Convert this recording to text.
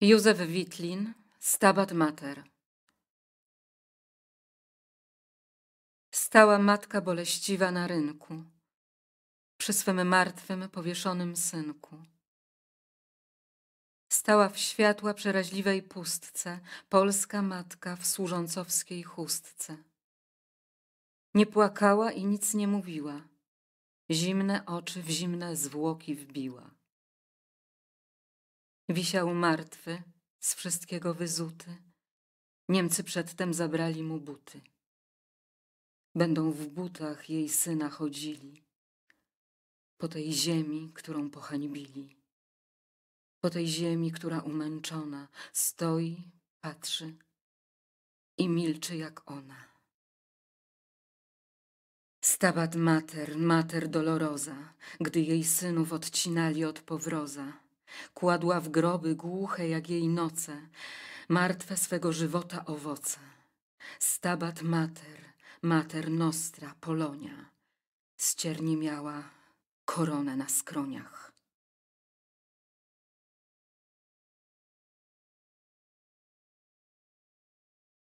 Józef Witlin, Stabat Mater. Stała matka boleściwa na rynku, przy swym martwym, powieszonym synku. Stała w światła przeraźliwej pustce, polska matka w służącowskiej chustce. Nie płakała i nic nie mówiła, zimne oczy w zimne zwłoki wbiła. Wisiał martwy, z wszystkiego wyzuty. Niemcy przedtem zabrali mu buty. Będą w butach jej syna chodzili. Po tej ziemi, którą pohańbili. Po tej ziemi, która umęczona stoi, patrzy i milczy jak ona. Stabat mater, mater dolorosa, gdy jej synów odcinali od powroza Kładła w groby głuche jak jej noce, martwe swego żywota owoce. Stabat mater, mater nostra, Polonia, z cierni miała koronę na skroniach.